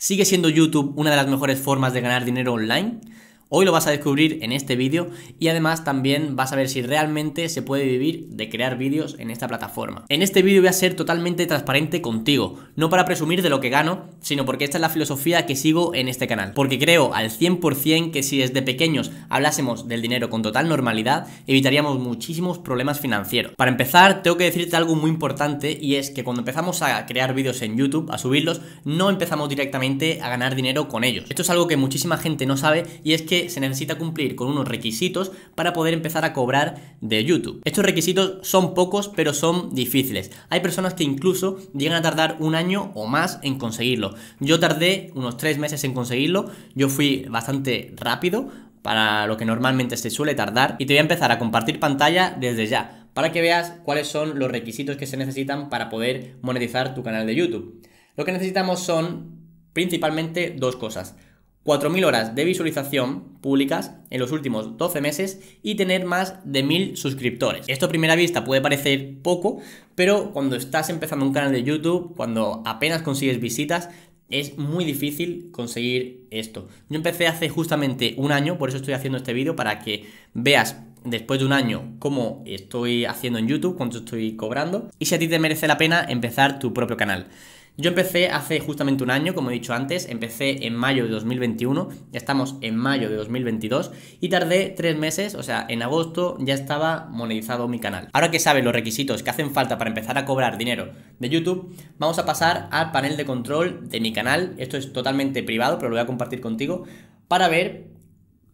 ¿Sigue siendo YouTube una de las mejores formas de ganar dinero online? Hoy lo vas a descubrir en este vídeo y además también vas a ver si realmente se puede vivir de crear vídeos en esta plataforma. En este vídeo voy a ser totalmente transparente contigo, no para presumir de lo que gano, sino porque esta es la filosofía que sigo en este canal. Porque creo al 100% que si desde pequeños hablásemos del dinero con total normalidad, evitaríamos muchísimos problemas financieros. Para empezar, tengo que decirte algo muy importante y es que cuando empezamos a crear vídeos en YouTube, a subirlos, no empezamos directamente a ganar dinero con ellos. Esto es algo que muchísima gente no sabe y es que se necesita cumplir con unos requisitos para poder empezar a cobrar de YouTube. Estos requisitos son pocos, pero son difíciles. Hay personas que incluso llegan a tardar un año o más en conseguirlo. Yo tardé unos tres meses en conseguirlo, yo fui bastante rápido para lo que normalmente se suele tardar y te voy a empezar a compartir pantalla desde ya para que veas cuáles son los requisitos que se necesitan para poder monetizar tu canal de YouTube. Lo que necesitamos son principalmente dos cosas. 4.000 horas de visualización públicas en los últimos 12 meses y tener más de 1.000 suscriptores. Esto a primera vista puede parecer poco, pero cuando estás empezando un canal de YouTube, cuando apenas consigues visitas, es muy difícil conseguir esto. Yo empecé hace justamente un año, por eso estoy haciendo este vídeo, para que veas después de un año cómo estoy haciendo en YouTube, cuánto estoy cobrando y si a ti te merece la pena empezar tu propio canal. Yo empecé hace justamente un año, como he dicho antes, empecé en mayo de 2021, ya estamos en mayo de 2022 y tardé tres meses, o sea, en agosto ya estaba monetizado mi canal. Ahora que sabes los requisitos que hacen falta para empezar a cobrar dinero de YouTube, vamos a pasar al panel de control de mi canal, esto es totalmente privado, pero lo voy a compartir contigo, para ver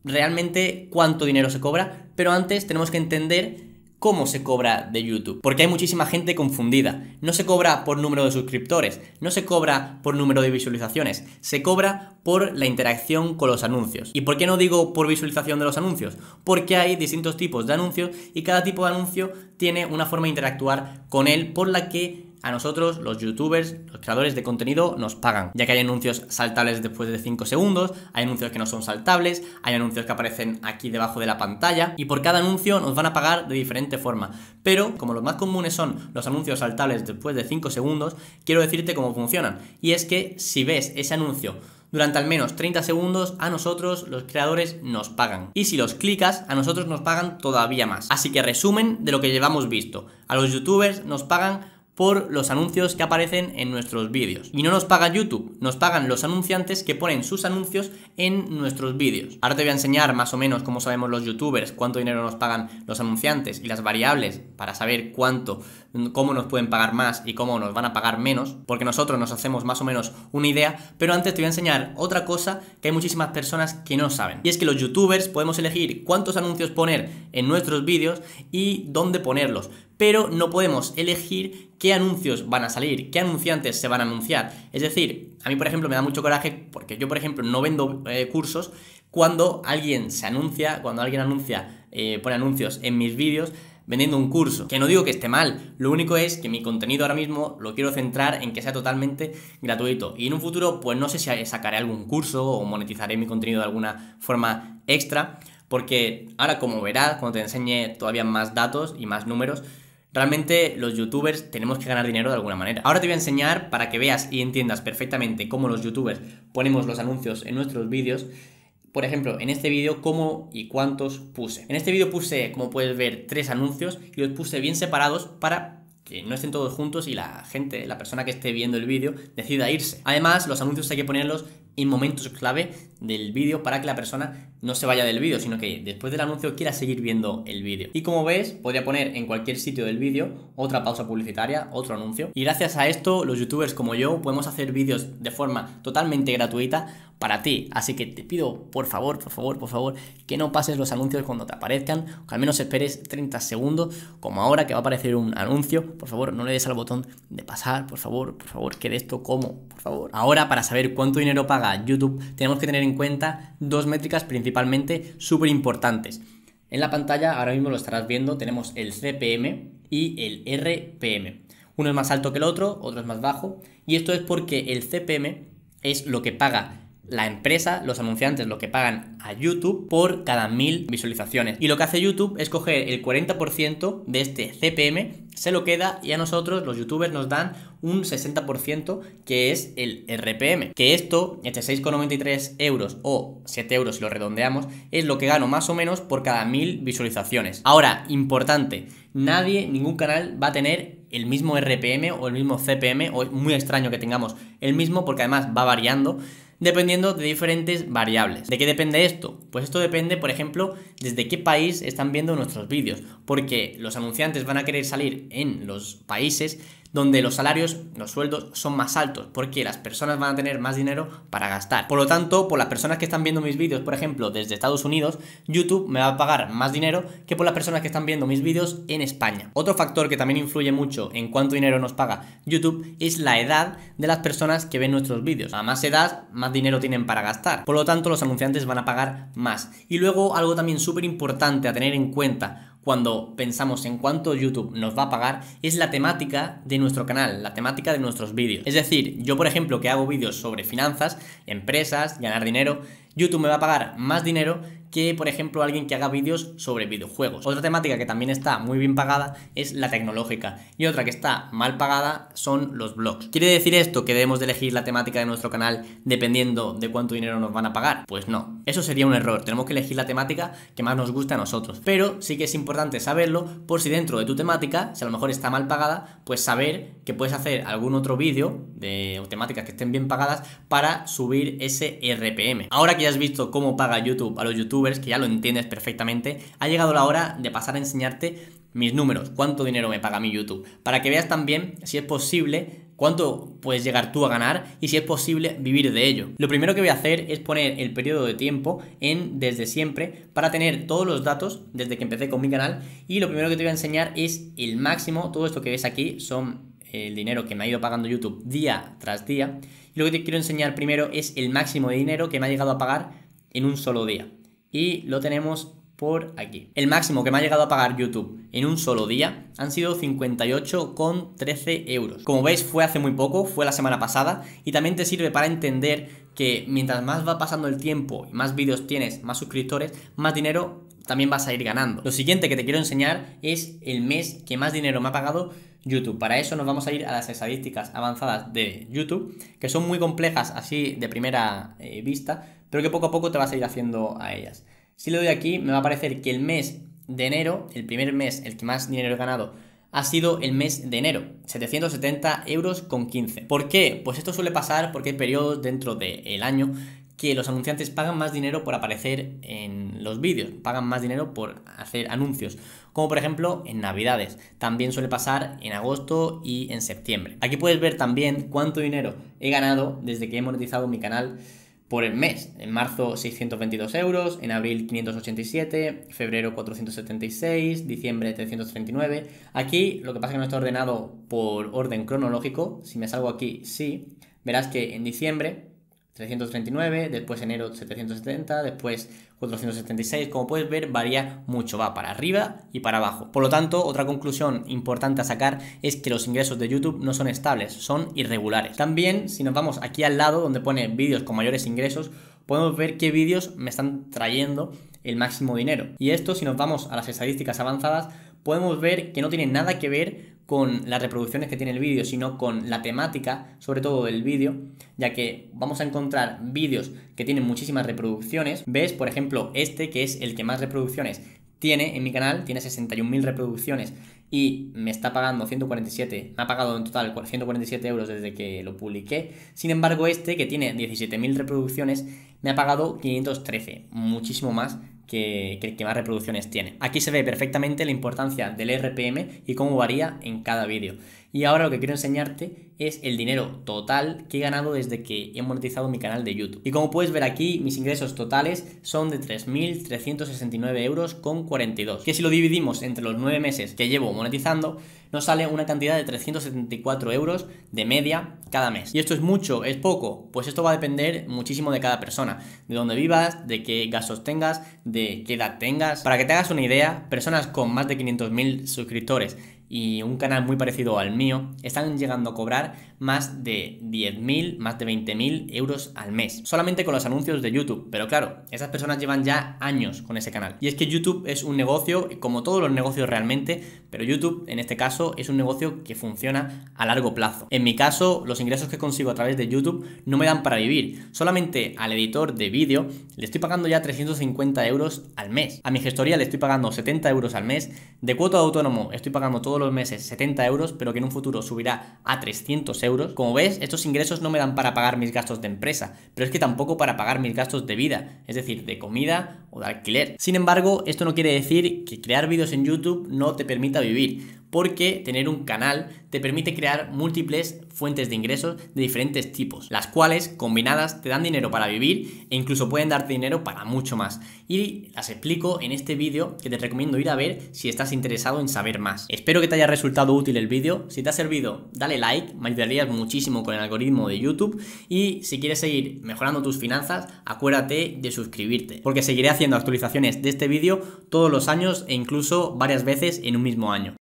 realmente cuánto dinero se cobra, pero antes tenemos que entender cómo se cobra de YouTube, porque hay muchísima gente confundida. No se cobra por número de suscriptores, no se cobra por número de visualizaciones, se cobra por la interacción con los anuncios. ¿Y por qué no digo por visualización de los anuncios? Porque hay distintos tipos de anuncios y cada tipo de anuncio tiene una forma de interactuar con él por la que a nosotros, los youtubers, los creadores de contenido, nos pagan, ya que hay anuncios saltables después de 5 segundos, hay anuncios que no son saltables, hay anuncios que aparecen aquí debajo de la pantalla, y por cada anuncio nos van a pagar de diferente forma. Pero, como los más comunes son los anuncios saltables después de 5 segundos, quiero decirte cómo funcionan. Y es que si ves ese anuncio durante al menos 30 segundos a nosotros los creadores nos pagan. Y si los clicas, a nosotros nos pagan todavía más. Así que resumen de lo que llevamos visto. A los youtubers nos pagan por los anuncios que aparecen en nuestros vídeos. Y no nos paga YouTube, nos pagan los anunciantes que ponen sus anuncios en nuestros vídeos. Ahora te voy a enseñar más o menos cómo sabemos los youtubers, cuánto dinero nos pagan los anunciantes y las variables para saber cuánto, cómo nos pueden pagar más y cómo nos van a pagar menos, porque nosotros nos hacemos más o menos una idea, pero antes te voy a enseñar otra cosa que hay muchísimas personas que no saben. Y es que los youtubers podemos elegir cuántos anuncios poner en nuestros vídeos y dónde ponerlos, pero no podemos elegir qué anuncios van a salir, qué anunciantes se van a anunciar. Es decir, a mí, por ejemplo, me da mucho coraje porque yo, por ejemplo, no vendo eh, cursos cuando alguien se anuncia, cuando alguien anuncia, eh, pone anuncios en mis vídeos vendiendo un curso. Que no digo que esté mal, lo único es que mi contenido ahora mismo lo quiero centrar en que sea totalmente gratuito. Y en un futuro, pues no sé si sacaré algún curso o monetizaré mi contenido de alguna forma extra, porque ahora como verás, cuando te enseñe todavía más datos y más números, Realmente los youtubers tenemos que ganar dinero de alguna manera. Ahora te voy a enseñar para que veas y entiendas perfectamente cómo los youtubers ponemos los anuncios en nuestros vídeos. Por ejemplo, en este vídeo, cómo y cuántos puse. En este vídeo puse, como puedes ver, tres anuncios y los puse bien separados para que no estén todos juntos y la gente, la persona que esté viendo el vídeo, decida irse. Además, los anuncios hay que ponerlos en momentos clave del vídeo para que la persona no se vaya del vídeo, sino que después del anuncio quiera seguir viendo el vídeo. Y como ves, podría poner en cualquier sitio del vídeo otra pausa publicitaria, otro anuncio. Y gracias a esto, los youtubers como yo podemos hacer vídeos de forma totalmente gratuita para ti. Así que te pido, por favor, por favor, por favor, que no pases los anuncios cuando te aparezcan, que al menos esperes 30 segundos, como ahora que va a aparecer un anuncio. Por favor, no le des al botón de pasar, por favor, por favor, que de esto como, por favor. Ahora, para saber cuánto dinero paga YouTube, tenemos que tener en cuenta dos métricas principalmente súper importantes. En la pantalla, ahora mismo lo estarás viendo, tenemos el CPM y el RPM. Uno es más alto que el otro, otro es más bajo, y esto es porque el CPM es lo que paga la empresa, los anunciantes, lo que pagan a YouTube por cada mil visualizaciones. Y lo que hace YouTube es coger el 40% de este CPM, se lo queda y a nosotros, los youtubers, nos dan un 60% que es el RPM. Que esto, este 6,93 euros o 7 euros si lo redondeamos, es lo que gano más o menos por cada mil visualizaciones. Ahora, importante, nadie, ningún canal va a tener el mismo RPM o el mismo CPM, o es muy extraño que tengamos el mismo porque además va variando dependiendo de diferentes variables. ¿De qué depende esto? Pues esto depende, por ejemplo, desde qué país están viendo nuestros vídeos, porque los anunciantes van a querer salir en los países donde los salarios, los sueldos son más altos, porque las personas van a tener más dinero para gastar. Por lo tanto, por las personas que están viendo mis vídeos, por ejemplo, desde Estados Unidos, YouTube me va a pagar más dinero que por las personas que están viendo mis vídeos en España. Otro factor que también influye mucho en cuánto dinero nos paga YouTube es la edad de las personas que ven nuestros vídeos. A más edad, más dinero tienen para gastar. Por lo tanto, los anunciantes van a pagar más. Y luego algo también súper importante a tener en cuenta cuando pensamos en cuánto YouTube nos va a pagar es la temática de nuestro canal, la temática de nuestros vídeos. Es decir, yo por ejemplo que hago vídeos sobre finanzas, empresas, ganar dinero, YouTube me va a pagar más dinero que, por ejemplo, alguien que haga vídeos sobre videojuegos. Otra temática que también está muy bien pagada es la tecnológica y otra que está mal pagada son los blogs. ¿Quiere decir esto que debemos de elegir la temática de nuestro canal dependiendo de cuánto dinero nos van a pagar? Pues no, eso sería un error. Tenemos que elegir la temática que más nos gusta a nosotros. Pero sí que es importante saberlo por si dentro de tu temática, si a lo mejor está mal pagada, pues saber que puedes hacer algún otro vídeo de temáticas que estén bien pagadas para subir ese RPM. Ahora que ya has visto cómo paga YouTube a los youtubers, que ya lo entiendes perfectamente, ha llegado la hora de pasar a enseñarte mis números, cuánto dinero me paga mi YouTube, para que veas también si es posible cuánto puedes llegar tú a ganar y si es posible vivir de ello. Lo primero que voy a hacer es poner el periodo de tiempo en desde siempre para tener todos los datos desde que empecé con mi canal y lo primero que te voy a enseñar es el máximo, todo esto que ves aquí son eh, el dinero que me ha ido pagando YouTube día tras día y lo que te quiero enseñar primero es el máximo de dinero que me ha llegado a pagar en un solo día y lo tenemos por aquí. El máximo que me ha llegado a pagar YouTube en un solo día han sido 58,13 euros. Como veis fue hace muy poco, fue la semana pasada y también te sirve para entender que mientras más va pasando el tiempo, y más vídeos tienes, más suscriptores, más dinero también vas a ir ganando. Lo siguiente que te quiero enseñar es el mes que más dinero me ha pagado YouTube. Para eso nos vamos a ir a las estadísticas avanzadas de YouTube, que son muy complejas así de primera eh, vista, pero que poco a poco te vas a ir haciendo a ellas. Si le doy aquí, me va a aparecer que el mes de enero, el primer mes, el que más dinero he ganado, ha sido el mes de enero, 770 euros con 15. ¿Por qué? Pues esto suele pasar porque hay periodos dentro del año que los anunciantes pagan más dinero por aparecer en los vídeos, pagan más dinero por hacer anuncios, como por ejemplo en Navidades. También suele pasar en agosto y en septiembre. Aquí puedes ver también cuánto dinero he ganado desde que he monetizado mi canal por el mes. En marzo 622 euros, en abril 587, febrero 476, diciembre 339. Aquí lo que pasa es que no está ordenado por orden cronológico. Si me salgo aquí, sí. Verás que en diciembre 339, después enero 770, después 476, como puedes ver varía mucho, va para arriba y para abajo. Por lo tanto, otra conclusión importante a sacar es que los ingresos de YouTube no son estables, son irregulares. También, si nos vamos aquí al lado donde pone vídeos con mayores ingresos, podemos ver qué vídeos me están trayendo el máximo dinero. Y esto, si nos vamos a las estadísticas avanzadas, podemos ver que no tiene nada que ver con las reproducciones que tiene el vídeo, sino con la temática, sobre todo del vídeo, ya que vamos a encontrar vídeos que tienen muchísimas reproducciones. Ves, por ejemplo, este que es el que más reproducciones tiene en mi canal, tiene 61.000 reproducciones y me está pagando 147, me ha pagado en total 147 euros desde que lo publiqué. Sin embargo, este que tiene 17.000 reproducciones me ha pagado 513, muchísimo más que, más reproducciones tiene. Aquí se ve perfectamente la importancia del RPM y cómo varía en cada vídeo. Y ahora lo que quiero enseñarte es el dinero total que he ganado desde que he monetizado mi canal de YouTube. Y como puedes ver aquí, mis ingresos totales son de 3.369 euros con 42, que si lo dividimos entre los 9 meses que llevo monetizando, nos sale una cantidad de 374 euros de media cada mes. ¿Y esto es mucho? ¿Es poco? Pues esto va a depender muchísimo de cada persona, de dónde vivas, de qué gastos tengas, de qué edad tengas. Para que te hagas una idea, personas con más de 500.000 suscriptores y un canal muy parecido al mío están llegando a cobrar más de 10.000, más de 20.000 euros al mes, solamente con los anuncios de YouTube. Pero claro, esas personas llevan ya años con ese canal. Y es que YouTube es un negocio, como todos los negocios realmente, pero YouTube en este caso es un negocio que funciona a largo plazo. En mi caso, los ingresos que consigo a través de YouTube no me dan para vivir. Solamente al editor de vídeo le estoy pagando ya 350 euros al mes. A mi gestoría le estoy pagando 70 euros al mes. De cuota de autónomo estoy pagando todo los meses 70 euros, pero que en un futuro subirá a 300 euros. Como ves, estos ingresos no me dan para pagar mis gastos de empresa, pero es que tampoco para pagar mis gastos de vida, es decir, de comida o de alquiler. Sin embargo, esto no quiere decir que crear vídeos en YouTube no te permita vivir porque tener un canal te permite crear múltiples fuentes de ingresos de diferentes tipos, las cuales combinadas te dan dinero para vivir e incluso pueden darte dinero para mucho más. Y las explico en este vídeo que te recomiendo ir a ver si estás interesado en saber más. Espero que te haya resultado útil el vídeo. Si te ha servido, dale like, me ayudarías muchísimo con el algoritmo de YouTube y si quieres seguir mejorando tus finanzas, acuérdate de suscribirte, porque seguiré haciendo actualizaciones de este vídeo todos los años e incluso varias veces en un mismo año.